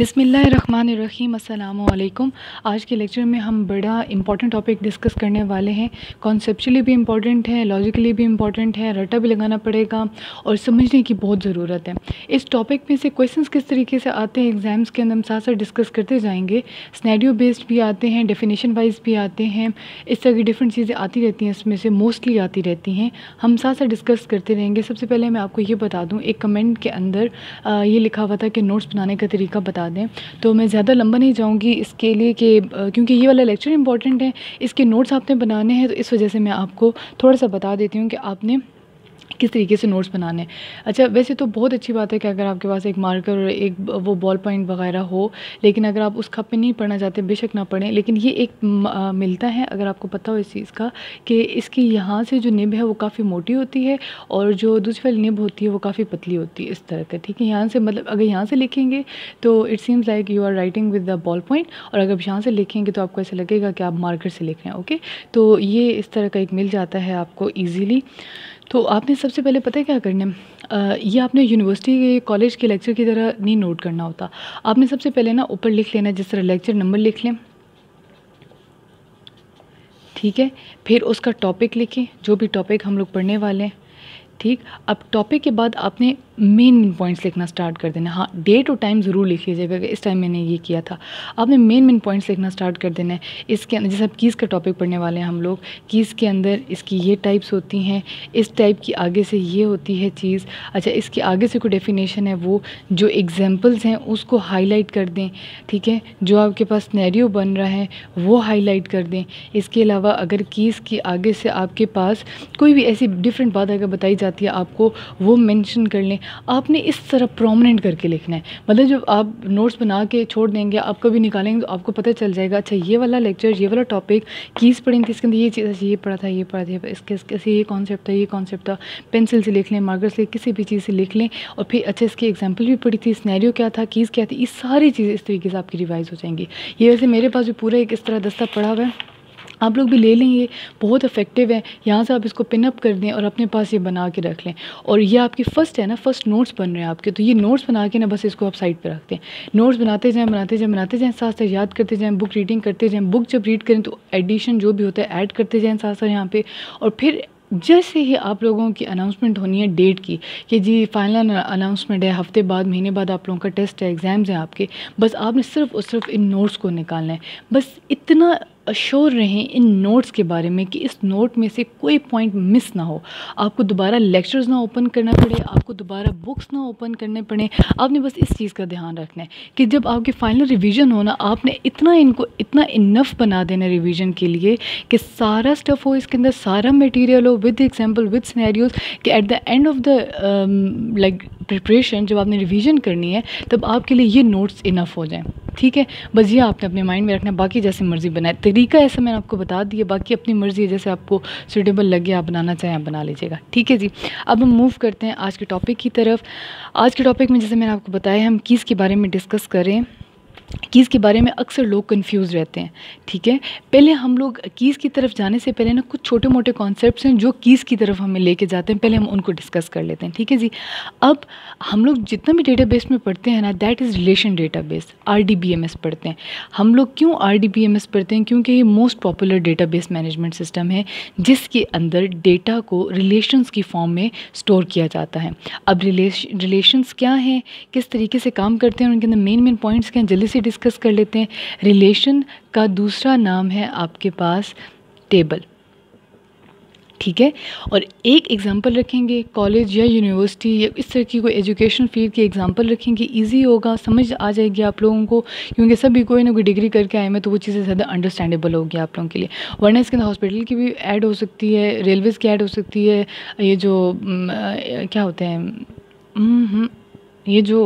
बसमिलकुम आज के लेक्चर में हम बड़ा इंपॉर्टेंट टॉपिक डिस्कस करने वाले हैं कॉन्सेप्चुअली भी इम्पॉटेंट है लॉजिकली भी इम्पॉर्टेंट है रटा भी लगाना पड़ेगा और समझने की बहुत ज़रूरत है इस टॉपिक में से क्वेश्चंस किस तरीके से आते हैं एग्ज़ाम्स के अंदर हम साथ साथ डिस्कस करते जाएंगे स्नैडियो बेस्ड भी आते हैं डेफिनेशन वाइज भी आते हैं इस तरह की डिफरेंट चीज़ें आती रहती हैं इसमें से मोस्टली आती रहती हैं हम साथ साथ डिस्कस करते रहेंगे सबसे पहले मैं आपको ये बता दूँ एक कमेंट के अंदर ये लिखा हुआ था कि नोट्स बनाने का तरीका बता बता दें तो मैं ज़्यादा लंबा नहीं जाऊँगी इसके लिए कि क्योंकि ये वाला लेक्चर इंपॉर्टेंट है इसके नोट्स आपने बनाने हैं तो इस वजह से मैं आपको थोड़ा सा बता देती हूँ कि आपने किस तरीके से नोट्स बनाने हैं अच्छा वैसे तो बहुत अच्छी बात है कि अगर आपके पास एक मार्कर और एक वो बॉल पॉइंट वगैरह हो लेकिन अगर आप उस खप पे नहीं पढ़ना चाहते बेशक ना पढ़ें लेकिन ये एक आ, मिलता है अगर आपको पता हो इस चीज़ का कि इसकी यहाँ से जो निब है वो काफ़ी मोटी होती है और जो दूसरी वाली निब होती है वो काफ़ी पतली होती है इस तरह का ठीक है यहाँ से मतलब अगर यहाँ से लिखेंगे तो it seems like you are writing with the ball point और अगर यहाँ से लिखेंगे तो आपको ऐसा लगेगा कि आप मार्कर से लिख रहे हैं ओके तो ये इस तरह का एक मिल जाता है आपको ईजीली तो आपने सबसे पहले पता है क्या करना है ये आपने यूनिवर्सिटी के कॉलेज के लेक्चर की तरह नहीं नोट करना होता आपने सबसे पहले ना ऊपर लिख लेना जिस तरह लेक्चर नंबर लिख लें ठीक है फिर उसका टॉपिक लिखें जो भी टॉपिक हम लोग पढ़ने वाले हैं ठीक अब टॉपिक के बाद आपने मेन पॉइंट्स लिखना स्टार्ट कर देना हाँ डेट और टाइम ज़रूर लिख लीजिएगा कि इस टाइम मैंने ये किया था आपने मेन मेन पॉइंट्स लिखना स्टार्ट कर देना है इसके अंदर जैसे अब कीज़ का टॉपिक पढ़ने वाले हैं हम लोग कीज़ के अंदर इसकी ये टाइप्स होती हैं इस टाइप की आगे से ये होती है चीज़ अच्छा इसके आगे से कोई डेफिनेशन है वो जो एग्ज़ाम्पल्स हैं उसको हाईलाइट कर दें ठीक है जो आपके पास नैरियो बन रहा है वो हाईलाइट कर दें इसके अलावा अगर कीज़ के की आगे से आपके पास कोई भी ऐसी डिफरेंट बात अगर बताई जाती है आपको वो मैंशन कर लें आपने इस तरह प्रोमिनेंट करके लिखना है मतलब जब आप नोट्स बना के छोड़ देंगे आप कभी निकालेंगे तो आपको पता चल जाएगा अच्छा ये वाला लेक्चर ये वाला टॉपिक कीज़ पढ़ेंगे इसके अंदर ये चीज़ अच्छा ये पढ़ा था ये पढ़ा था इसके इसके ये कॉन्सेप्ट था ये कॉन्सेप्ट था पेंसिल से लिख लें मार्कर से किसी भी चीज़ से लिख लें और फिर अच्छा इसकी एग्जाम्पल भी पढ़ी थी स्नैरियो क्या था कीज़ क्या थी ये सारी चीज़ें इस तरीके से आपकी रिवाइज़ हो जाएंगी ये वैसे मेरे पास भी पूरा एक इस तरह दस्ता पढ़ा हुआ है आप लोग भी ले लें ये बहुत इफ़ेक्टिव है यहाँ से आप इसको पिनअप कर दें और अपने पास ये बना के रख लें और ये आपकी फ़र्स्ट है ना फ़र्स्ट नोट्स बन रहे हैं आपके तो ये नोट्स बना के ना बस इसको आप साइड पर रख दें नोट्स बनाते जाएँ बनाते जाएँ बनाते जाएँ साथ साथ याद करते जाएँ बुक रीडिंग करते जाएँ बुक जब रीड करें तो एडिशन जो भी होता है ऐड करते जाएँ साथ साथ यहाँ पर और फिर जैसे ही आप लोगों की अनाउंसमेंट होनी है डेट की कि जी फाइनल अनाउंसमेंट है हफ्ते बाद महीने बाद आप लोगों का टेस्ट है एग्ज़ाम्स हैं आपके बस आपने सिर्फ और सिर्फ इन नोट्स को निकालना है बस इतना अश्योर रहें इन नोट्स के बारे में कि इस नोट में से कोई पॉइंट मिस ना हो आपको दोबारा लेक्चर्स ना ओपन करना पड़े आपको दोबारा बुक्स ना ओपन करने पड़े आपने बस इस चीज़ का ध्यान रखना है कि जब आपके फाइनल रिवीजन ना आपने इतना इनको इतना इनफ बना देना रिवीजन के लिए कि सारा स्टफ़ हो इसके अंदर सारा मटीरियल हो विद एग्जाम्पल विद स्नैरियोज कि at the end of the like preparation जब आपने रिविज़न करनी है तब आपके लिए ये नोट्स इनफ हो जाएँ ठीक है बस ये आपने अपने माइंड में रखना है बाकी जैसे मर्ज़ी बनाए तरीका ऐसा मैंने आपको बता दिया बाकी अपनी मर्ज़ी है जैसे आपको सूटेबल लगे आप बनाना चाहें आप बना लीजिएगा ठीक है जी अब हम मूव करते हैं आज के टॉपिक की तरफ आज के टॉपिक में जैसे मैंने आपको बताया हम किस के बारे में डिस्कस करें कीज़ के बारे में अक्सर लोग कंफ्यूज रहते हैं ठीक है पहले हम लोग कीज़ की तरफ जाने से पहले ना कुछ छोटे मोटे कॉन्सेप्ट्स हैं जो कीज़ की तरफ हमें लेके जाते हैं पहले हम उनको डिस्कस कर लेते हैं ठीक है जी अब हम लोग जितना भी डेटा में पढ़ते हैं ना that is relation database पढ़ते हैं हम लोग क्यों आर पढ़ते हैं क्योंकि ये most popular data management system है जिसके अंदर डेटा को रिलेशंस की फॉर्म में स्टोर किया जाता है अब रिलेशंस क्या हैं किस तरीके से काम करते हैं उनके अंदर मेन मेन पॉइंट्स क्या हैं जल्दी से डिस्कस कर लेते हैं रिलेशन का दूसरा नाम है आपके पास टेबल ठीक है और एक एग्ज़ाम्पल रखेंगे कॉलेज या यूनिवर्सिटी या इस तरह की कोई एजुकेशन फील्ड की एग्ज़ाम्पल रखेंगे इजी होगा समझ आ जाएगी आप लोगों को क्योंकि सभी कोई ना कोई डिग्री करके आए हैं तो वो चीज़ें ज़्यादा अंडरस्टैंडेबल होगी आप लोगों के लिए वरना इसके अंदर हॉस्पिटल की भी ऐड हो सकती है रेलवेज़ की ऐड हो सकती है ये जो क्या होते हैं ये जो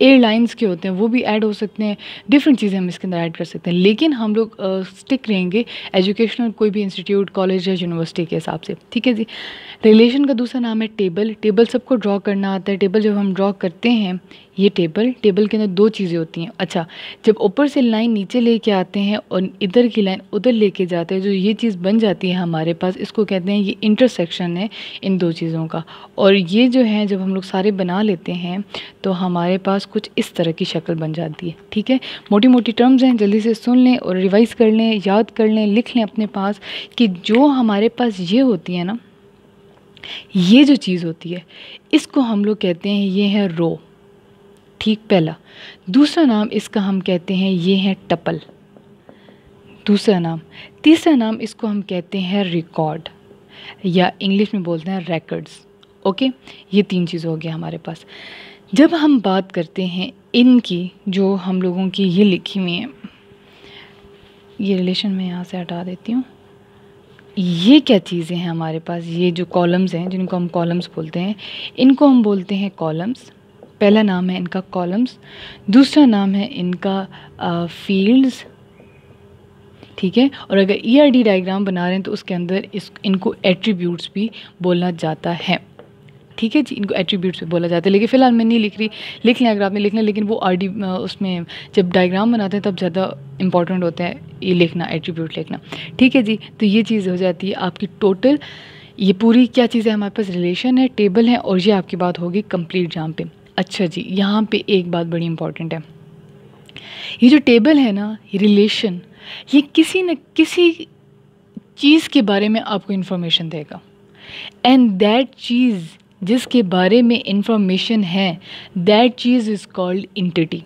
एयरलाइंस के होते हैं वो भी ऐड हो सकते हैं डिफरेंट चीज़ें हम इसके अंदर ऐड कर सकते हैं लेकिन हम लोग स्टिक रहेंगे एजुकेशनल कोई भी इंस्टीट्यूट कॉलेज या यूनिवर्सिटी के हिसाब से ठीक है जी रिलेशन का दूसरा नाम है टेबल टेबल सबको ड्रॉ करना आता है टेबल जब हम ड्रॉ करते हैं ये टेबल टेबल के अंदर दो चीज़ें होती हैं अच्छा जब ऊपर से लाइन नीचे लेके आते हैं और इधर की लाइन उधर लेके जाते हैं जो ये चीज़ बन जाती है हमारे पास इसको कहते हैं ये इंटरसेक्शन है इन दो चीज़ों का और ये जो है जब हम लोग सारे बना लेते हैं तो हमारे पास कुछ इस तरह की शक्ल बन जाती है ठीक है मोटी मोटी टर्म्स हैं जल्दी से सुन लें और रिवाइज़ कर लें याद कर लें लिख लें अपने पास कि जो हमारे पास ये होती है ना ये जो चीज़ होती है इसको हम लोग कहते हैं ये है रो ठीक पहला दूसरा नाम इसका हम कहते हैं ये है टपल दूसरा नाम तीसरा नाम इसको हम कहते हैं रिकॉर्ड या इंग्लिश में बोलते हैं रिकॉर्ड्स ओके ये तीन चीज़ हो गया हमारे पास जब हम बात करते हैं इनकी जो हम लोगों की ये लिखी हुई है ये रिलेशन मैं यहाँ से हटा देती हूँ ये क्या चीज़ें हैं हमारे पास ये जो कॉलम्स हैं जिनको हम कॉलम्स बोलते हैं इनको हम बोलते हैं कॉलम्स पहला नाम है इनका कॉलम्स दूसरा नाम है इनका फील्ड्स ठीक है और अगर ई e डायग्राम बना रहे हैं तो उसके अंदर इस इनको एट्रीब्यूट्स भी बोला जाता है ठीक है जी इनको एट्रीब्यूट्स भी बोला जाता है लेकिन फ़िलहाल मैं नहीं लिख रही लिख लें अगर आपने लिखना लेकिन वो आर डी उसमें जब डायग्राम बनाते हैं तब ज़्यादा इंपॉर्टेंट होता है ये लिखना एट्रीब्यूट लिखना ठीक है जी तो ये चीज़ हो जाती है आपकी टोटल ये पूरी क्या चीज़ है हमारे पास रिलेशन है टेबल है और ये आपकी बात होगी कंप्लीट जहाँ पे अच्छा जी यहाँ पे एक बात बड़ी इम्पॉर्टेंट है ये जो टेबल है ना ये रिलेशन ये किसी न किसी चीज़ के बारे में आपको इन्फॉर्मेशन देगा एंड दैट चीज़ जिसके बारे में इन्फॉर्मेशन है दैट चीज़ इज़ कॉल्ड इंटिटी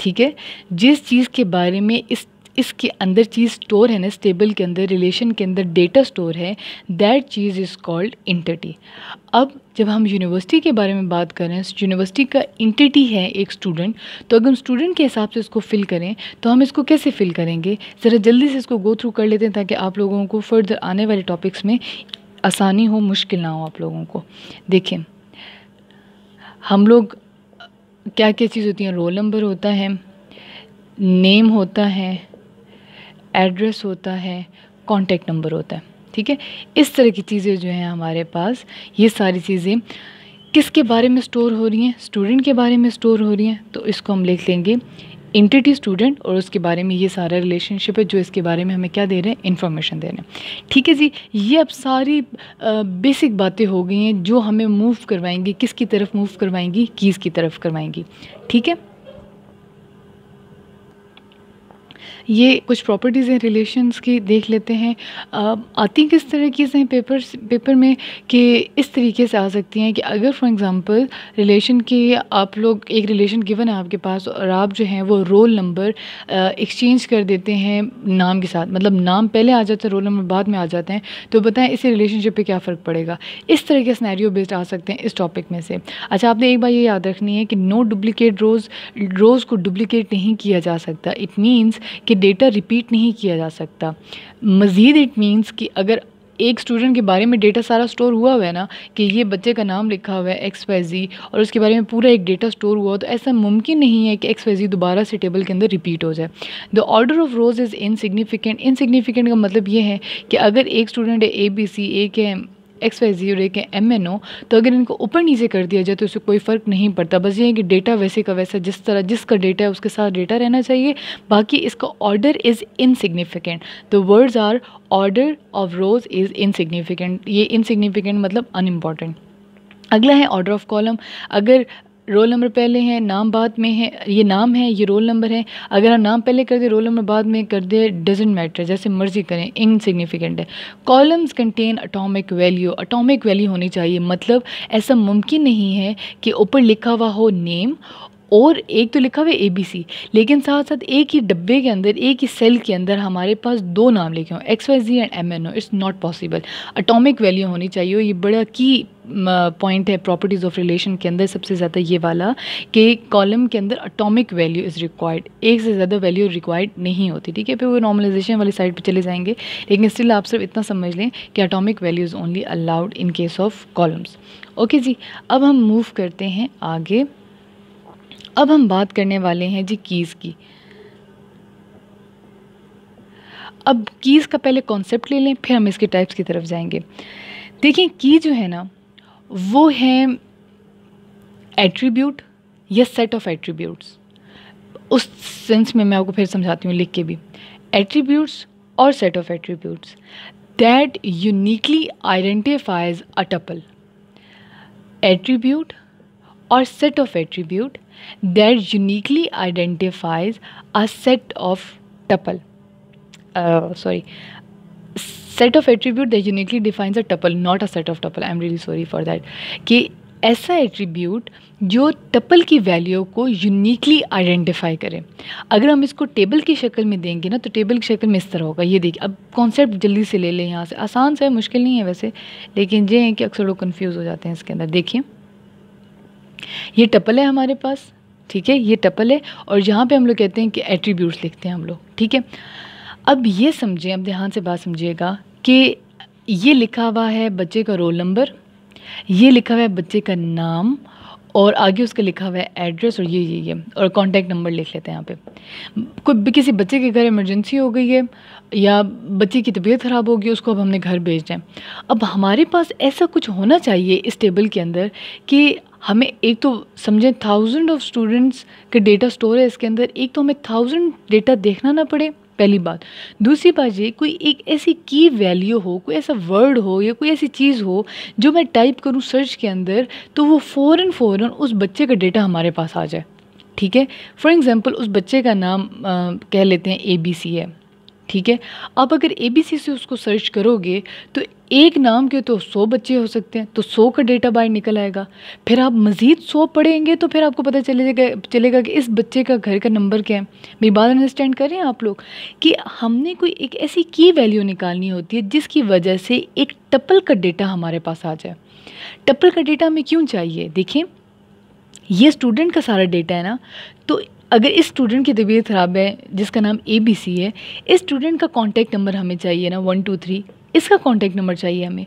ठीक है जिस चीज़ के बारे में इस इसके अंदर चीज़ स्टोर है ना स्टेबल के अंदर रिलेशन के अंदर डेटा स्टोर है दैट चीज़ इज़ कॉल्ड इंटिटी अब जब हम यूनिवर्सिटी के बारे में बात कर रहे हैं यूनिवर्सिटी का इंटिटी है एक स्टूडेंट तो अगर हम स्टूडेंट के हिसाब से इसको फिल करें तो हम इसको कैसे फिल करेंगे ज़रा जल्दी से इसको गो थ्रू कर लेते हैं ताकि आप लोगों को फर्दर आने वाले टॉपिक्स में आसानी हो मुश्किल ना हो आप लोगों को देखें हम लोग क्या क्या चीज़ होती हैं रोल नंबर होता है नेम होता है एड्रेस होता है कॉन्टेक्ट नंबर होता है ठीक है इस तरह की चीज़ें जो हैं हमारे पास ये सारी चीज़ें किसके बारे में स्टोर हो रही हैं स्टूडेंट के बारे में स्टोर हो रही हैं तो इसको हम लिख लेंगे इंटिटी स्टूडेंट और उसके बारे में ये सारा रिलेशनशिप है जो इसके बारे में हमें क्या दे रहे हैं इन्फॉर्मेशन दे रहे हैं ठीक है जी ये अब सारी बेसिक बातें हो गई हैं जो हमें मूव करवाएंगी किसकी तरफ मूव करवाएंगी कीज़ की तरफ करवाएंगी ठीक है ये कुछ प्रॉपर्टीज़ हैं रिलेशंस की देख लेते हैं आती किस की से पेपर पेपर में कि इस तरीके से आ सकती हैं कि अगर फॉर एग्ज़ाम्पल रिलेशन की आप लोग एक रिलेशन गिवन है आपके पास और आप जो हैं वो रोल नंबर एक्सचेंज कर देते हैं नाम के साथ मतलब नाम पहले आ जाता है रोल नंबर बाद में आ जाते हैं तो बताएं इस रिलेशनशिप पे क्या फ़र्क पड़ेगा इस तरह के स्नैरियो बेस्ड आ सकते हैं इस टॉपिक में से अच्छा आपने एक बार ये याद रखनी है कि नो डुप्लीकेट रोज़ रोज़ को डुप्लीकेट नहीं किया जा सकता इट मीन्स कि डेटा रिपीट नहीं किया जा सकता मज़ीद इट मीन्स कि अगर एक स्टूडेंट के बारे में डेटा सारा स्टोर हुआ हुआ है ना कि ये बच्चे का नाम लिखा हुआ है एक्स वाई जी और उसके बारे में पूरा एक डेटा स्टोर हुआ तो ऐसा मुमकिन नहीं है कि एक्स वाई जी दोबारा से टेबल के अंदर रिपीट हो जाए the order of rows is insignificant insignificant का मतलब ये है कि अगर एक स्टूडेंट है ए बी सी ए के एक्स वाई जीरो है एम एन ओ तो अगर इनको ऊपर नीचे कर दिया जाए तो उसे कोई फ़र्क नहीं पड़ता बस ये है कि डेटा वैसे का वैसा जिस तरह जिसका डेटा है उसके साथ डेटा रहना चाहिए बाकी इसका order is insignificant the words are order of rows is insignificant ये इनसिग्निफिकेंट मतलब अनइम्पॉर्टेंट अगला है ऑर्डर ऑफ कॉलम अगर रोल नंबर पहले है नाम बाद में है ये नाम है ये रोल नंबर है अगर आप नाम पहले कर दें रोल नंबर बाद में कर दें डजेंट मैटर जैसे मर्जी करें इनसिग्निफिकेंट है columns contain atomic value atomic value होनी चाहिए मतलब ऐसा मुमकिन नहीं है कि ऊपर लिखा हुआ हो नेम और एक तो लिखा हुआ है ए बी सी लेकिन साथ साथ एक ही डब्बे के अंदर एक ही सेल के अंदर हमारे पास दो नाम लिखे हों X Y Z and M N O it's not possible atomic value होनी चाहिए ये बड़ा की पॉइंट है प्रॉपर्टीज़ ऑफ रिलेशन के अंदर सबसे ज़्यादा ये वाला कि कॉलम के अंदर अटोमिक वैल्यू इज़ रिक्वायर्ड एक से ज़्यादा वैल्यू रिक्वायर्ड नहीं होती ठीक है फिर वो नॉर्मलाइजेशन वाली साइड पर चले जाएंगे लेकिन स्टिल आप सिर्फ इतना समझ लें कि atomic value is only allowed in case of columns okay जी अब हम मूव करते हैं आगे अब हम बात करने वाले हैं जी कीज़ की अब कीज़ का पहले कॉन्सेप्ट ले लें फिर हम इसके टाइप्स की तरफ जाएंगे देखिए की जो है ना वो है एट्रीब्यूट या सेट ऑफ एट्रीब्यूट्स उस सेंस में मैं आपको फिर समझाती हूँ लिख के भी एट्रीब्यूट्स और set of attributes that uniquely identifies a tuple attribute और set of attribute that uniquely identifies a set of tuple uh, sorry set of attribute that uniquely defines a tuple not a set of tuple i'm really sorry for that कि ऐसा attribute जो tuple की value को uniquely identify करें अगर हम इसको table की शक्ल में देंगे ना तो टेबल की शक्ल में इस तरह होगा ये देखिए अब कॉन्सेप्ट जल्दी से ले लें यहाँ से आसान सा है मुश्किल नहीं है वैसे लेकिन ये है कि अक्सर लोग कन्फ्यूज़ हो जाते हैं इसके अंदर देखिए ये टपल है हमारे पास ठीक है ये टपल है और यहाँ पे हम लोग कहते हैं कि एट्रीब्यूट्स लिखते हैं हम लोग ठीक है अब ये समझें अब ध्यान से बात समझिएगा कि ये लिखा हुआ है बच्चे का रोल नंबर ये लिखा हुआ है बच्चे का नाम और आगे उसका लिखा हुआ है एड्रेस और ये ये ये और कॉन्टैक्ट नंबर लिख लेते हैं यहाँ पे कोई भी किसी बच्चे के घर इमरजेंसी हो गई है या बच्चे की तबीयत ख़राब हो गई उसको अब हमने घर भेज दें अब हमारे पास ऐसा कुछ होना चाहिए इस टेबल के अंदर कि हमें एक तो समझें थाउजेंड ऑफ स्टूडेंट्स के डेटा स्टोर है इसके अंदर एक तो हमें थाउजेंड डेटा देखना ना पड़े पहली बात दूसरी बात ये कोई एक ऐसी की वैल्यू हो कोई ऐसा वर्ड हो या कोई ऐसी चीज़ हो जो मैं टाइप करूँ सर्च के अंदर तो वो फ़ौर फ़ौर उस बच्चे का डेटा हमारे पास आ जाए ठीक है फॉर एग्ज़ाम्पल उस बच्चे का नाम आ, कह लेते हैं ए बी सी है ठीक है आप अगर ए बी सी से उसको सर्च करोगे तो एक नाम के तो सौ बच्चे हो सकते हैं तो सौ का डेटा बाय निकल आएगा फिर आप मज़ीद सौ पढ़ेंगे तो फिर आपको पता चलेगा चलेगा कि इस बच्चे का घर का नंबर क्या है मेरी बात अंडरस्टैंड कर रहे हैं आप लोग कि हमने कोई एक ऐसी की वैल्यू निकालनी होती है जिसकी वजह से एक टपल का डेटा हमारे पास आ जाए टपल का डेटा हमें क्यों चाहिए देखें ये स्टूडेंट का सारा डेटा है ना तो अगर इस स्टूडेंट की तबीयत ख़राब है जिसका नाम ए बी सी है इस स्टूडेंट का कॉन्टैक्ट नंबर हमें चाहिए ना वन टू थ्री इसका कॉन्टैक्ट नंबर चाहिए हमें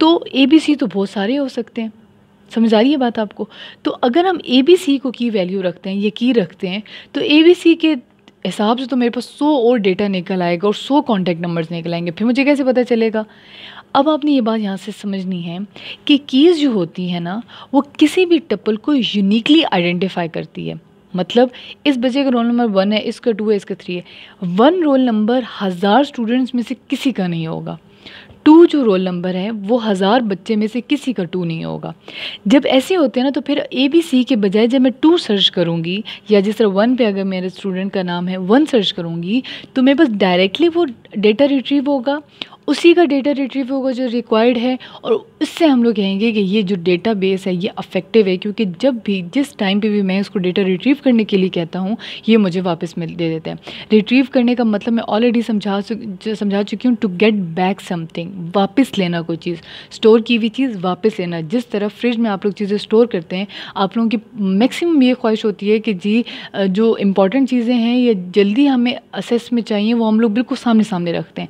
तो ए बी सी तो बहुत सारे हो सकते हैं समझ आ रही है बात आपको तो अगर हम ए बी सी को की वैल्यू रखते हैं ये की रखते हैं तो ए बी सी के हिसाब से तो मेरे पास सौ और डेटा निकल आएगा और सौ कॉन्टैक्ट नंबर्स निकल आएंगे फिर मुझे कैसे पता चलेगा अब आपने ये बात यहाँ से समझनी है कि कीज़ जो होती है ना वो किसी भी टप्पल को यूनिकली आइडेंटिफाई करती है मतलब इस बच्चे का रोल नंबर वन है इसका टू है इसका थ्री है वन रोल नंबर हज़ार स्टूडेंट्स में से किसी का नहीं होगा टू जो रोल नंबर है वो हज़ार बच्चे में से किसी का टू नहीं होगा जब ऐसे होते हैं ना तो फिर ए बी सी के बजाय जब मैं टू सर्च करूँगी या जिस तरह वन पे अगर मेरे स्टूडेंट का नाम है वन सर्च करूँगी तो मेरे पास डायरेक्टली वो डेटा रिट्रीव होगा उसी का डेटा रिट्रीव होगा जो रिक्वायर्ड है और इससे हम लोग कहेंगे कि ये जो डेटा बेस है ये अफेक्टिव है क्योंकि जब भी जिस टाइम पे भी मैं उसको डेटा रिट्रीव करने के लिए कहता हूँ ये मुझे वापस मिल दे देता है रिट्रीव करने का मतलब मैं ऑलरेडी समझा समझा चुकी हूँ टू गेट बैक समथिंग वापस लेना कोई चीज़ स्टोर की हुई चीज़ वापस लेना जिस तरह फ्रिज में आप लोग चीज़ें स्टोर करते हैं आप लोगों की मैक्सिमम ये ख्वाहिश होती है कि जी जो इंपॉर्टेंट चीज़ें हैं या जल्दी हमें असेस में चाहिए वो हम लोग बिल्कुल सामने सामने रखते हैं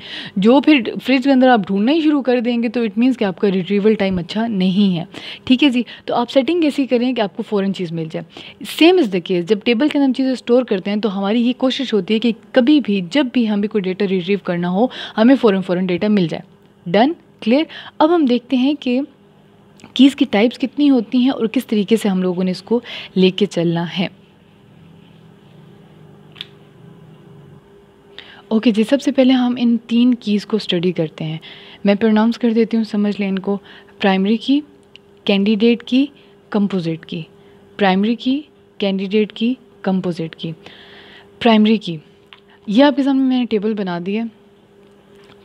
जो फिर फ्रिज के अंदर आप ढूंढना ही शुरू कर देंगे तो इट मीन्स कि आपका रिट्रीवल टाइम अच्छा नहीं है ठीक है जी तो आप सेटिंग ऐसी करें कि आपको फ़ौरन चीज़ मिल जाए सेम इज़ द केस जब टेबल के अंदर हम चीज़ें स्टोर करते हैं तो हमारी ये कोशिश होती है कि कभी भी जब भी हमें कोई डेटा रिट्रीव करना हो हमें फ़ौर फ़ौर डेटा मिल जाए डन क्लियर अब हम देखते हैं कि कीज़ की टाइप्स कितनी होती हैं और किस तरीके से हम लोगों ने इसको लेके चलना है ओके जी सबसे पहले हम इन तीन कीज़ को स्टडी करते हैं मैं प्रोनाउंस कर देती हूँ समझ लें इनको प्राइमरी की कैंडिडेट की कंपोजिट की प्राइमरी की कैंडिडेट की कंपोजिट की प्राइमरी की ये आपके सामने मैंने टेबल बना दी है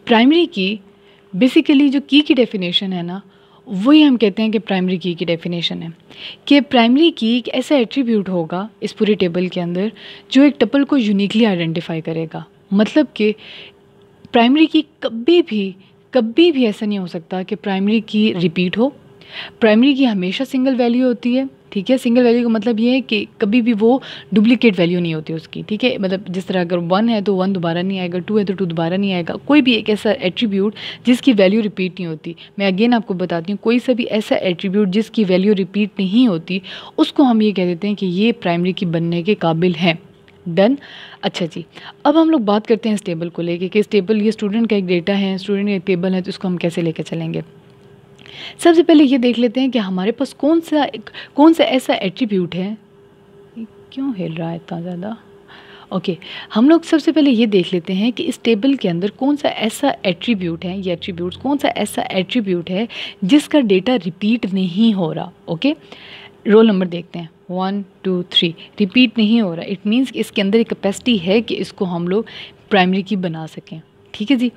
प्राइमरी की बेसिकली जो की की डेफिनेशन है ना वही हम कहते हैं कि प्राइमरी की की डेफिनेशन है कि प्राइमरी की एक ऐसा एट्रीब्यूट होगा इस पूरे टेबल के अंदर जो एक टपल को यूनिकली आइडेंटिफाई करेगा मतलब कि प्राइमरी की कभी भी कभी भी ऐसा नहीं हो सकता कि प्राइमरी की रिपीट हो प्राइमरी की हमेशा सिंगल वैल्यू होती है ठीक है सिंगल वैल्यू का मतलब ये है कि कभी भी वो डुप्लीकेट वैल्यू नहीं होती उसकी ठीक है मतलब जिस तरह अगर वन है तो वन दोबारा नहीं आएगा टू है तो टू दोबारा नहीं आएगा कोई भी एक ऐसा एट्रीब्यूट जिसकी वैल्यू रिपीट नहीं होती मैं अगेन आपको बताती हूँ कोई सा भी ऐसा एट्रीब्यूट जिसकी वैल्यू रिपीट नहीं होती उसको हम ये कह देते हैं कि ये प्राइमरी की बनने के काबिल हैं डन अच्छा जी अब हम लोग बात करते हैं इस टेबल को लेके कि इस टेबल ये स्टूडेंट का एक डेटा है स्टूडेंट का एक टेबल है तो इसको हम कैसे लेके चलेंगे सबसे पहले ये देख लेते हैं कि हमारे पास कौन सा कौन सा ऐसा एट्रीब्यूट है क्यों हिल रहा है इतना ज़्यादा ओके okay. हम लोग सबसे पहले ये देख लेते हैं कि इस टेबल के अंदर कौन सा ऐसा एट्रीब्यूट है ये एट्रीब्यूट कौन सा ऐसा एट्रीब्यूट है जिसका डेटा रिपीट नहीं हो रहा ओके okay? रोल नंबर देखते हैं वन टू थ्री रिपीट नहीं हो रहा इट मीन्स इसके अंदर एक कैपेसिटी है कि इसको हम लोग प्राइमरी की बना सकें ठीक है जी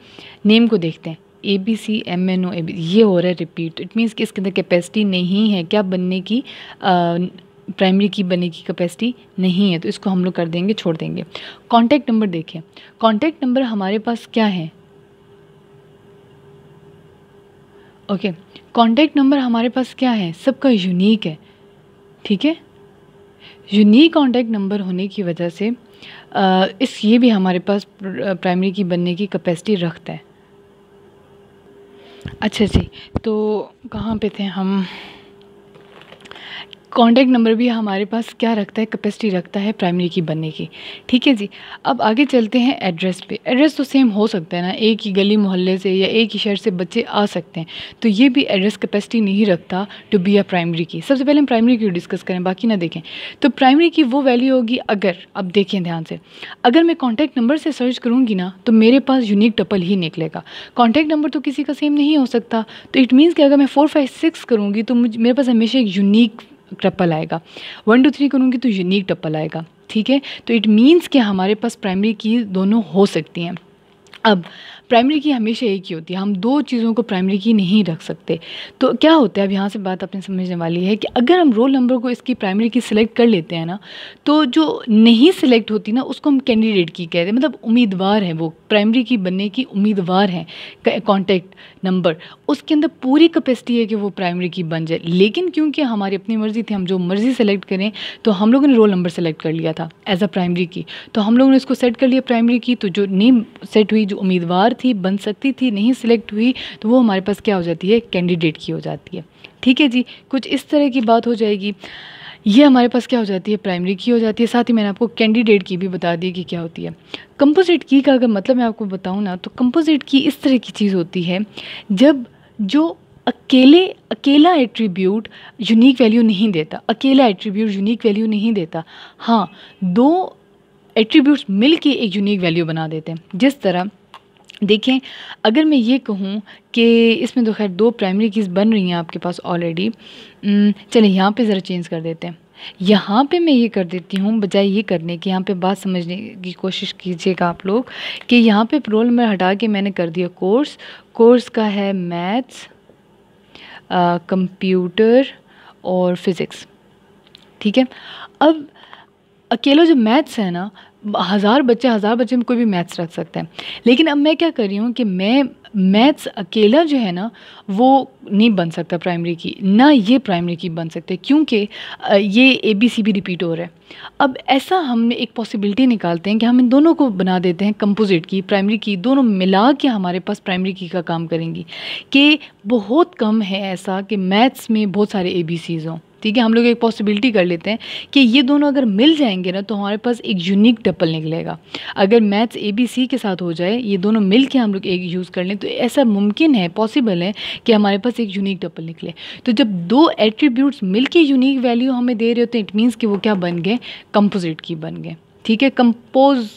नेम को देखते हैं A B C M N O A B ये हो रहा है रिपीट इट मीन्स कि इसके अंदर कैपेसिटी नहीं है क्या बनने की प्राइमरी की बनने की कैपेसिटी नहीं है तो इसको हम लोग कर देंगे छोड़ देंगे कॉन्टैक्ट नंबर देखें कॉन्टैक्ट नंबर हमारे पास क्या है ओके कॉन्टैक्ट नंबर हमारे पास क्या है सबका यूनिक है ठीक है यूनिक कॉन्टैक्ट नंबर होने की वजह से इस ये भी हमारे पास प्राइमरी की बनने की कैपेसिटी रखता है अच्छा जी तो कहाँ पे थे हम कॉन्टैक्ट नंबर भी हमारे पास क्या रखता है कैपेसिटी रखता है प्राइमरी की बनने की ठीक है जी अब आगे चलते हैं एड्रेस पे एड्रेस तो सेम हो सकता है ना एक ही गली मोहल्ले से या एक ही शहर से बच्चे आ सकते हैं तो ये भी एड्रेस कैपेसिटी नहीं रखता टू बी अ प्राइमरी की सबसे पहले हम प्राइमरी की डिस्कस करें बाकी ना देखें तो प्राइमरी की वो वैल्यू होगी अगर अब देखें ध्यान से अगर मैं कॉन्टैक्ट नंबर से सर्च करूँगी ना तो मेरे पास यूनिक टपल ही निकलेगा कॉन्टैक्ट नंबर तो किसी का सेम नहीं हो सकता तो इट मीन्स कि अगर मैं फोर फाइव सिक्स करूँगी तो मुझे मेरे पास हमेशा एक यूनिक टप्पल आएगा वन टू थ्री करूँगी तो यूनिक टप्पल आएगा ठीक है तो इट मीन्स कि हमारे पास प्राइमरी की दोनों हो सकती हैं अब प्राइमरी की हमेशा एक ही होती है हम दो चीज़ों को प्राइमरी की नहीं रख सकते तो क्या होता है अब यहाँ से बात अपने समझने वाली है कि अगर हम रोल नंबर को इसकी प्राइमरी की सिलेक्ट कर लेते हैं ना तो जो नहीं सिलेक्ट होती ना उसको हम कैंडिडेट की कहते हैं मतलब उम्मीदवार हैं वो प्राइमरी की बनने की उम्मीदवार हैं कॉन्टैक्ट नंबर उसके अंदर पूरी कैपेसिटी है कि वो प्राइमरी की बन जाए लेकिन क्योंकि हमारी अपनी मर्ज़ी थी हम जो मर्ज़ी सेलेक्ट करें तो हम लोगों ने रोल नंबर सेलेक्ट कर लिया था एज अ प्राइमरी की तो हम लोगों ने इसको सेट कर लिया प्राइमरी की तो जो नेम सेट हुई जो उम्मीदवार थी बन सकती थी नहीं सिलेक्ट हुई तो वो हमारे पास क्या हो जाती है कैंडिडेट की हो जाती है ठीक है जी कुछ इस तरह की बात हो जाएगी ये हमारे पास क्या हो जाती है प्राइमरी की हो जाती है साथ ही मैंने आपको कैंडिडेट की भी बता दी कि क्या होती है कंपोजिट की का अगर मतलब मैं आपको बताऊँ ना तो कंपोजिट की इस तरह की चीज़ होती है जब जो अकेले अकेला एट्रीब्यूट यूनिक वैल्यू नहीं देता अकेला एट्रीब्यूट यूनिक वैल्यू नहीं देता हाँ दो एट्रीब्यूट्स मिल के एक यूनिक वैल्यू बना देते हैं जिस तरह देखें अगर मैं ये कहूँ कि इसमें तो खैर दो प्राइमरी कीज़ बन रही हैं आपके पास ऑलरेडी चलिए यहाँ पे ज़रा चेंज कर देते हैं यहाँ पे मैं ये कर देती हूँ बजाय ये करने की यहाँ पे बात समझने की कोशिश कीजिएगा आप लोग कि यहाँ पे रोल नंबर हटा के मैंने कर दिया कोर्स कोर्स का है मैथ्स कंप्यूटर और फिज़िक्स ठीक है अब अकेला जो मैथ्स है ना हज़ार बच्चे हज़ार बच्चे में कोई भी मैथ्स रख सकता है लेकिन अब मैं क्या कर रही हूँ कि मैं मैथ्स अकेला जो है ना वो नहीं बन सकता प्राइमरी की ना ये प्राइमरी की बन सकते क्योंकि ये ए बी सी भी रिपीट हो रहा है अब ऐसा हम एक पॉसिबिलिटी निकालते हैं कि हम इन दोनों को बना देते हैं कंपोजिट की प्राइमरी की दोनों मिला के हमारे पास प्राइमरी की का काम करेंगी कि बहुत कम है ऐसा कि मैथ्स में बहुत सारे ए बी सीज़ हों ठीक है हम लोग एक पॉसिबिलिटी कर लेते हैं कि ये दोनों अगर मिल जाएंगे ना तो हमारे पास एक यूनिक डबल निकलेगा अगर मैथ्स ए बी सी के साथ हो जाए ये दोनों मिल के हम लोग एक यूज़ कर लें तो ऐसा मुमकिन है पॉसिबल है कि हमारे पास एक यूनिक डबल निकले तो जब दो एट्रीब्यूट्स मिल के यूनिक वैल्यू हमें दे रहे होते हैं इट मीन्स कि वो क्या बन गए कंपोजिट की बन गए ठीक है कंपोज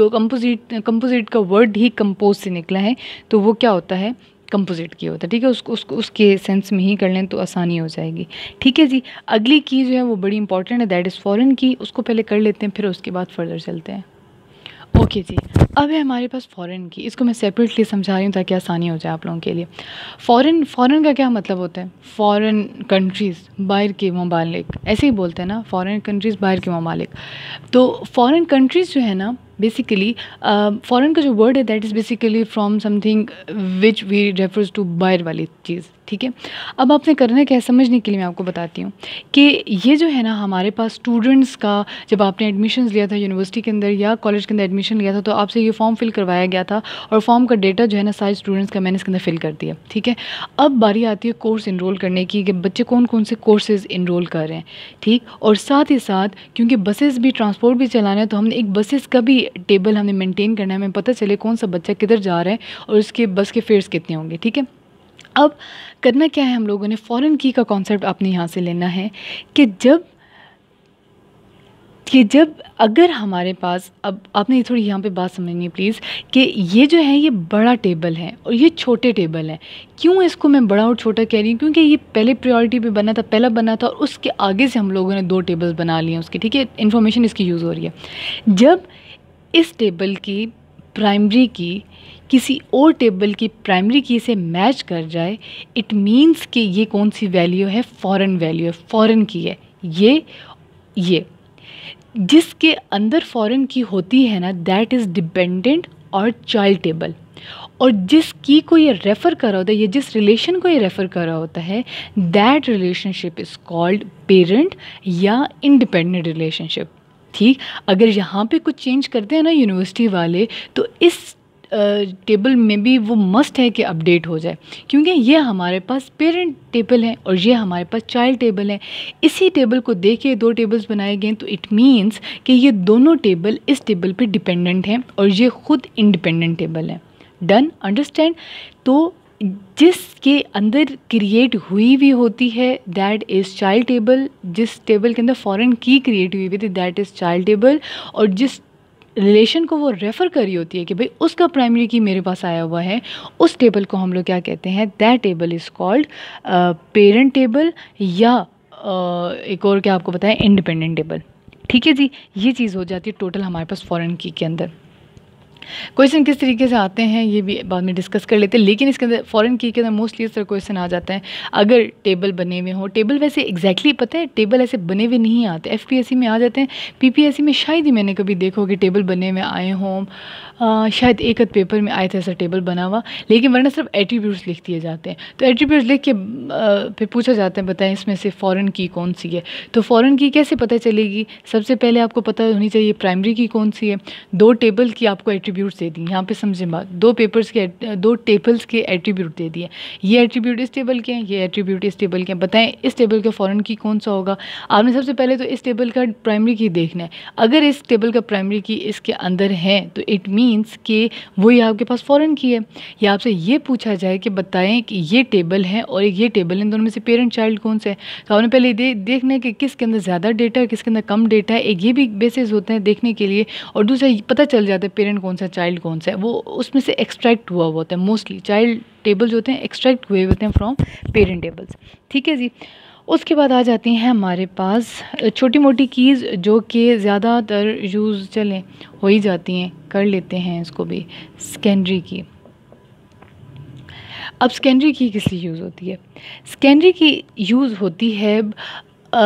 कंपोजिट कंपोजिट का वर्ड ही कंपोज से निकला है तो वो क्या होता है कंपोजिट किया होता है ठीक है उसको उसको उसके सेंस में ही कर लें तो आसानी हो जाएगी ठीक है जी अगली की जो है वो बड़ी इंपॉर्टेंट है दैट इज़ फॉरेन की उसको पहले कर लेते हैं फिर उसके बाद फर्दर चलते हैं ओके okay जी अब है हमारे पास फॉरेन की इसको मैं सेपरेटली समझा रही हूँ ताकि आसानी हो जाए आप लोगों के लिए फॉरेन फॉरेन का क्या मतलब होता है फॉरेन कंट्रीज़ बाहर के ममालिक ऐसे ही बोलते हैं ना फॉरेन कंट्रीज़ बाहर के ममालिक तो फॉरेन कंट्रीज़ जो है ना बेसिकली फ़ॉरेन का जो वर्ड है that is basically from something which we refers to buyer वाली चीज़ ठीक है अब आपने करना क्या है समझने के लिए मैं आपको बताती हूँ कि ये जो है ना हमारे पास स्टूडेंट्स का जब आपने एडमिशन लिया था यूनिवर्सिटी के अंदर या कॉलेज के अंदर एडमिशन लिया था तो आपसे ये फॉर्म फिल करवाया गया था और फॉर्म का डेटा जो है ना सारे स्टूडेंट्स का मैंने इसके अंदर फिल कर दिया ठीक है अब बारी आती है कोर्स इनरोल करने की कि बच्चे कौन कौन से कोर्सेज़ इनरोल कर रहे हैं ठीक और साथ ही साथ क्योंकि बसेस भी ट्रांसपोर्ट भी चलाना है तो हमने एक बसेस का भी टेबल हमने मेंटेन करना है हमें पता चले कौन सा बच्चा किधर जा रहा है और उसके बस के फेयर्स कितने होंगे ठीक है अब करना क्या है हम लोगों ने फॉरेन की का कॉन्सेप्ट आपने यहाँ से लेना है कि जब कि जब अगर हमारे पास अब आपने थोड़ी यहाँ पे बात समझनी प्लीज़ कि ये जो है ये बड़ा टेबल है और ये छोटे टेबल है क्यों इसको मैं बड़ा और छोटा कह रही हूँ क्योंकि ये पहले प्रायोरिटी पे बना था पहला बना था और उसके आगे से हम लोगों ने दो टेबल्स बना लिए उसकी उसके ठीक है इन्फॉर्मेशन इसकी यूज़ हो रही है जब इस टेबल की प्राइमरी की किसी और टेबल की प्राइमरी की से मैच कर जाए इट मीन्स कि ये कौन सी वैल्यू है फॉरेन वैल्यू है फॉरेन की है ये ये जिसके अंदर फॉरेन की होती है ना दैट इज़ डिपेंडेंट और चाइल्ड टेबल और जिस की को ये रेफ़र कर रहा होता है या जिस रिलेशन को ये रेफ़र कर रहा होता है that relationship is called parent या इंडिपेंडेंट रिलेशनशिप ठीक अगर यहाँ पे कुछ चेंज करते हैं ना यूनिवर्सिटी वाले तो इस टेबल में भी वो मस्ट है कि अपडेट हो जाए क्योंकि ये हमारे पास पेरेंट टेबल है और ये हमारे पास चाइल्ड टेबल है इसी टेबल को देख के दो टेबल्स बनाए गए तो इट मीन्स कि ये दोनों टेबल इस टेबल पे डिपेंडेंट हैं और ये ख़ुद इंडिपेंडेंट टेबल है डन अंडरस्टैंड तो जिसके अंदर क्रिएट हुई हुई होती है दैट इज़ चाइल्ड टेबल जिस टेबल के अंदर फॉरेन की क्रिएट हुई हुई थी दैट इज़ चाइल्ड टेबल और जिस रिलेशन को वो रेफ़र कर रही होती है कि भाई उसका प्राइमरी की मेरे पास आया हुआ है उस टेबल को हम लोग क्या कहते हैं that table is called parent table या uh, एक और क्या आपको बताया इंडिपेंडेंट टेबल ठीक है जी ये चीज़ हो जाती है टोटल हमारे पास फॉरेन की के अंदर क्वेश्चन किस तरीके से आते हैं ये भी बाद में डिस्कस कर लेते हैं लेकिन इसके अंदर फॉरन की के अंदर मोस्टली इस तरह क्वेश्चन आ जाता है अगर टेबल बने हुए हो टेबल वैसे एग्जैक्टली exactly पता है टेबल ऐसे बने हुए नहीं आते एफ में आ जाते हैं पी में शायद ही मैंने कभी देखो कि टेबल बने हुए आए हों शायद एक हद पेपर में आए थे ऐसा टेबल बना हुआ लेकिन वरना सिर्फ एट्रीब्यूट्स लिख दिए जाते हैं तो एट्रीब्यूट्स लिख के फिर पूछा जाता है बताएं इसमें से फ़ॉरन की कौन सी है तो फ़ॉरन की कैसे पता चलेगी सबसे पहले आपको पता होनी चाहिए प्राइमरी की कौन सी है दो टेबल की आपको एट्रीब्यूट एट्रीब्यूट्स दे दिए यहाँ पे समझे बात दो पेपर्स के दो टेबल्स के एट्रीब्यूट दे दिए ये एट्रीब्यूट इस टेबल के हैं ये एट्रीब्यूट इस टेबल के हैं बताएं इस टेबल का फॉरन की कौन सा होगा आपने सबसे पहले तो इस टेबल का प्राइमरी की देखना है अगर इस टेबल का प्राइमरी की इसके अंदर है तो इट मीन्स कि वही आपके पास फॉरन की है या आपसे ये पूछा जाए कि बताएं कि ये टेबल है और ये टेबल है दोनों में से पेरेंट चाइल्ड कौन सा है तो आपने पहले दे, देखना है कि किसके अंदर ज़्यादा डेटा है किसके अंदर कम डेटा है एक ये भी बेसिस होते हैं देखने के लिए और दूसरा पता चल जाता है पेरेंट कौन सा सा चाइल्ड कौन सा है वो उसमें से एक्सट्रैक्ट हुआ हुआ होता है मोस्टली चाइल्ड टेबल्स होते हैं एक्सट्रैक्ट हुए होते हैं फ्रॉम पेरेंट टेबल्स ठीक है जी उसके बाद आ जाती हैं हमारे पास छोटी मोटी कीज़ जो कि ज़्यादातर यूज़ चलें हो ही जाती हैं कर लेते हैं इसको भी सेकेंडरी की अब सेकेंडरी की किस लिए यूज़ होती है सेकेंडरी की यूज़ होती है आ,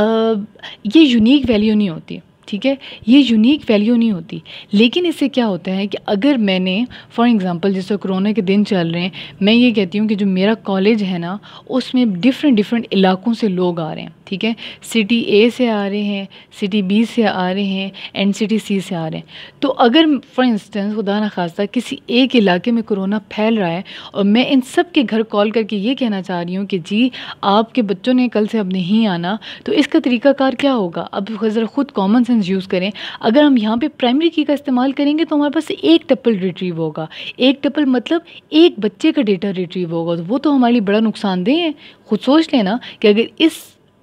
ये यूनिक वैल्यू नहीं होती ठीक है ये यूनिक वैल्यू नहीं होती लेकिन इससे क्या होता है कि अगर मैंने फॉर एग्ज़ाम्पल जैसे कोरोना के दिन चल रहे हैं मैं ये कहती हूँ कि जो मेरा कॉलेज है ना उसमें डिफरेंट डिफरेंट इलाकों से लोग आ रहे हैं ठीक है सिटी ए से आ रहे हैं सिटी बी से आ रहे हैं एंड सिटी सी से आ रहे हैं तो अगर फॉर इंस्टेंस खुदा न खास्ता किसी एक इलाके में कोरोना फैल रहा है और मैं इन सब के घर कॉल करके ये कहना चाह रही हूँ कि जी आपके बच्चों ने कल से अब नहीं आना तो इसका तरीकाकार क्या होगा अब ज़रा ख़ुद कॉमन सेंस ऑप्शंस यूज़ करें अगर हम यहाँ पे प्राइमरी की का इस्तेमाल करेंगे तो हमारे पास एक टप्पल रिट्रीव होगा एक टप्पल मतलब एक बच्चे का डेटा रिट्रीव होगा तो वो तो हमारे लिए बड़ा नुकसानदेह है खुद सोच लेना कि अगर इस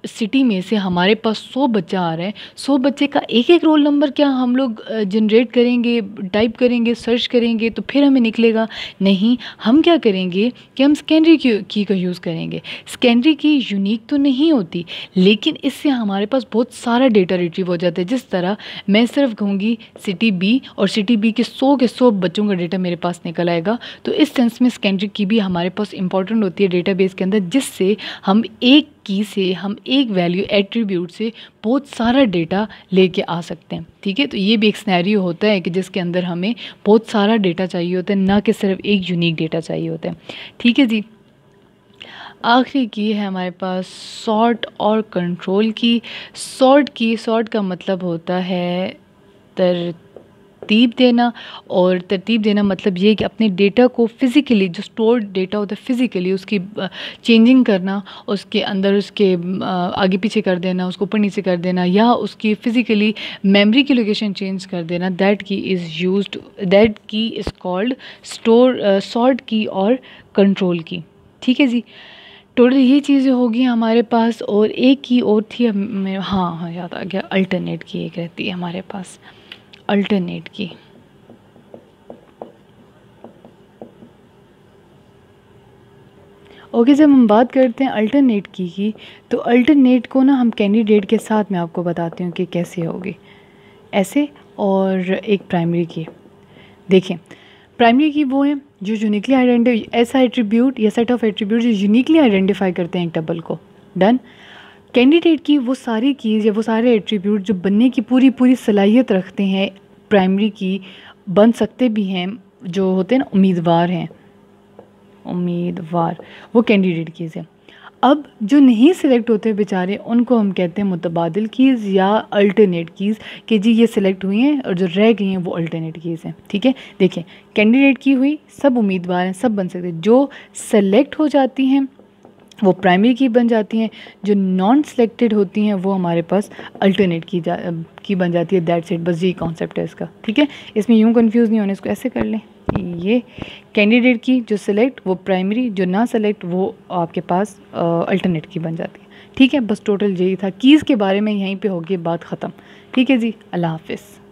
सिटी में से हमारे पास सौ बच्चा आ रहा है सौ बच्चे का एक एक रोल नंबर क्या हम लोग जनरेट करेंगे टाइप करेंगे सर्च करेंगे तो फिर हमें निकलेगा नहीं हम क्या करेंगे कि हम स्कैनरी की का यूज़ करेंगे स्कैनरी की यूनिक तो नहीं होती लेकिन इससे हमारे पास बहुत सारा डेटा रिट्रीव हो जाता है जिस तरह मैं सिर्फ कहूँगी सिटी बी और सिटी बी के सौ के सौ बच्चों का डेटा मेरे पास निकल आएगा तो इस सेंस में स्कैनरी की भी हमारे पास इंपॉर्टेंट होती है डेटाबेस के अंदर जिससे हम एक की से हम एक एक वैल्यू एट्रीब्यूट से बहुत सारा डेटा लेके आ सकते हैं ठीक है तो ये भी एक स्नैरियो होता है कि जिसके अंदर हमें बहुत सारा डेटा चाहिए होता है ना कि सिर्फ एक यूनिक डेटा चाहिए होता है ठीक है जी आखिरी की है हमारे पास सॉर्ट और control key sort key sort का मतलब होता है तर तरतीब देना और तरतीब देना मतलब ये कि अपने डेटा को फ़िज़िकली जो स्टोर डेटा होता है फ़िज़िकली उसकी चेंजिंग करना उसके अंदर उसके आगे पीछे कर देना उसको ऊपर नीचे कर देना या उसकी फ़िज़िकली मेमरी की लोकेशन चेंज कर देना that key is use that key is called store sort key और कंट्रोल की ठीक है जी टोटल ये चीज़ें होगी हमारे पास और एक की और थी हाँ हाँ याद आ गया अल्टरनेट की एक रहती है हमारे पास अल्टरनेट की ओके जब हम बात करते हैं अल्टरनेट की ही तो अल्टरनेट को ना हम कैंडिडेट के साथ मैं आपको बताती हूँ कि कैसे होगी ऐसे और एक प्राइमरी की देखें प्राइमरी की वो है जो यूनिकली आइडेंटिफाई ऐसा एट्रीब्यूट या सेट ऑफ एट्रीब्यूट जो यूनिकली आइडेंटिफाई करते हैं एक टबल को डन कैंडिडेट की वो सारी कीज़ या वो सारे एट्रीब्यूट जो बनने की पूरी पूरी सलाहियत रखते हैं प्राइमरी की बन सकते भी हैं जो होते हैं ना उम्मीदवार हैं उम्मीदवार वो कैंडिडेट कीज़ हैं अब जो नहीं सिलेक्ट होते बेचारे उनको हम कहते हैं मुतबादल कीज़ या अल्टरनेट कीज़ कि जी ये सिलेक्ट हुई हैं और जो रह गई हैं वो अल्टरनेट कीज़ हैं ठीक है देखें कैंडिडेट की हुई सब उम्मीदवार हैं सब बन सकते हैं जो सेलेक्ट हो जाती हैं वो प्राइमरी की बन जाती हैं जो नॉन सेलेक्टेड होती हैं वो हमारे पास अल्टरनेट की जा की बन जाती है दैट्स इट बस ये कॉन्सेप्ट है इसका ठीक है इसमें यूँ कंफ्यूज नहीं होने इसको ऐसे कर लें ये कैंडिडेट की जो सिलेक्ट वो प्राइमरी जो ना सिलेक्ट वो आपके पास अल्टरनेट की बन जाती है ठीक है बस टोटल यही था कीज़ के बारे में यहीं पे होगी बात ख़त्म ठीक है जी अल्लाह हाफिज़